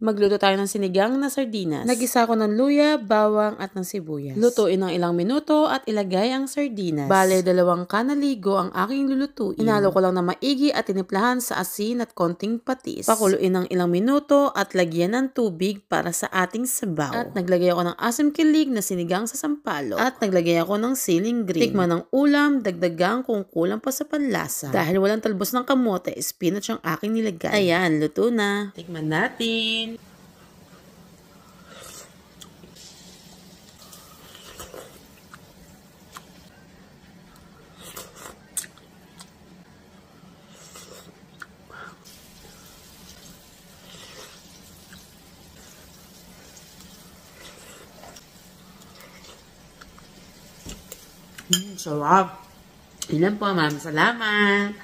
Magluto tayo ng sinigang na sardinas. Nagisa ko ng luya, bawang at ng sibuyas. Lutuin ng ilang minuto at ilagay ang sardinas. Bale, dalawang kanaligo ang aking lulutuin. Inalo ko lang na maigi at tiniplahan sa asin at konting patis. Pakuluin ng ilang minuto at lagyan ng tubig para sa ating sabaw. At naglagay ako ng asim kilig na sinigang sa sampalo. At naglagay ako ng siling green. Tikman ng ulam, dagdagang kung kulang pa sa panlasa. Dahil walang talbos ng kamote, spinach ang aking nilagay. Ayan, luto na. Tikman natin. Mm, sarap. Ah, ilan po, ma'am. Salamat.